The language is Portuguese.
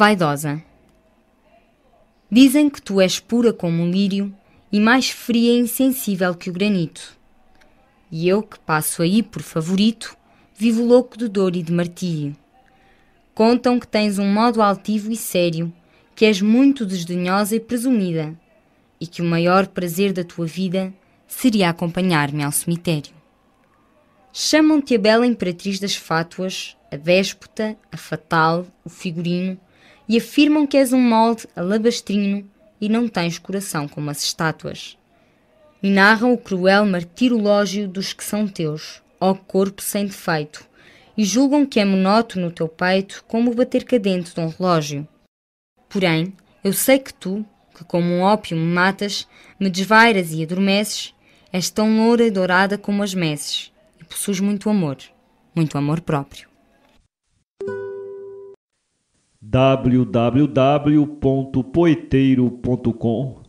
Vaidosa. Dizem que tu és pura como um lírio e mais fria e insensível que o granito. E eu, que passo aí por favorito, vivo louco de dor e de martírio. Contam que tens um modo altivo e sério, que és muito desdenhosa e presumida, e que o maior prazer da tua vida seria acompanhar-me ao cemitério. Chamam-te a bela imperatriz das fátuas, a déspota, a fatal, o figurino, e afirmam que és um molde alabastrino e não tens coração como as estátuas. E narram o cruel martirológio dos que são teus, ó corpo sem defeito, e julgam que é monótono o teu peito como o bater cadente de um relógio. Porém, eu sei que tu, que como um ópio me matas, me desvairas e adormeces, és tão loura e dourada como as messes, e possuis muito amor, muito amor próprio www.poeteiro.com